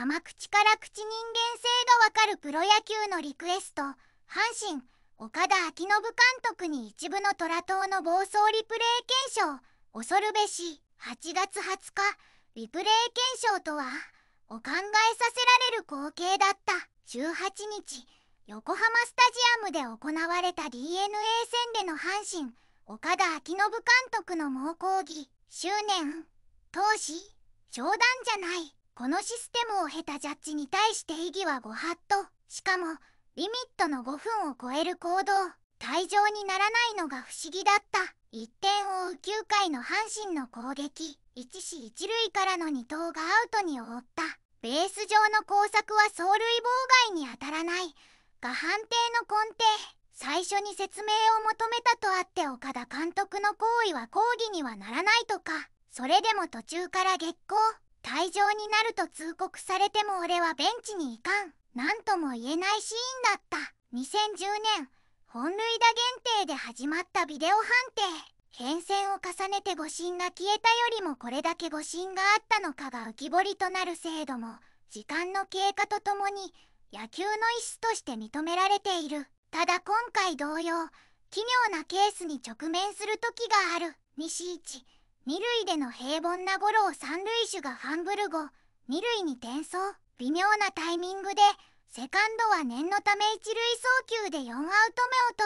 甘口から口人間性がわかるプロ野球のリクエスト阪神岡田昭信監督に一部の虎党の暴走リプレイ検証恐るべし8月20日リプレイ検証とはお考えさせられる光景だった18日横浜スタジアムで行われた d n a 戦での阪神岡田昭信監督の猛抗議執念闘志商談じゃないこのシステムを経たジャッジに対して意義はご法度しかもリミットの5分を超える行動退場にならないのが不思議だった1点を追う9回の阪神の攻撃1死1塁からの2投がアウトに終わったベース上の工作は走塁妨害に当たらないが判定の根底最初に説明を求めたとあって岡田監督の行為は抗議にはならないとかそれでも途中から激高退場になると通告されても俺はベンチに行かん何とも言えないシーンだった2010年本塁打限定で始まったビデオ判定変遷を重ねて誤審が消えたよりもこれだけ誤審があったのかが浮き彫りとなる制度も時間の経過とともに野球の一種として認められているただ今回同様奇妙なケースに直面する時がある西市二塁での平凡なゴロを三塁手がファンブル後二塁に転送微妙なタイミングでセカンドは念のため一塁送球で4アウト目を取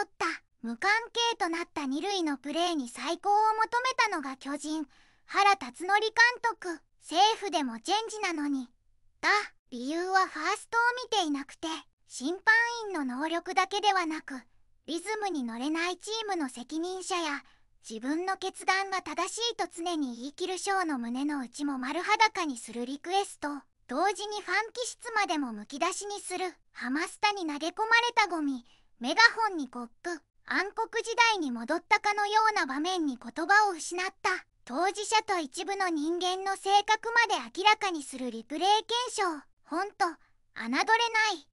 った無関係となった二塁のプレーに最高を求めたのが巨人原辰徳監督セーフでもチェンジなのにだ理由はファーストを見ていなくて審判員の能力だけではなくリズムに乗れないチームの責任者や自分の決断が正しいと常に言い切るショーの胸の内も丸裸にするリクエスト同時にファン気質までもむき出しにするハマスタに投げ込まれたゴミメガホンにコップ暗黒時代に戻ったかのような場面に言葉を失った当事者と一部の人間の性格まで明らかにするリプレイ検証ほんと侮れない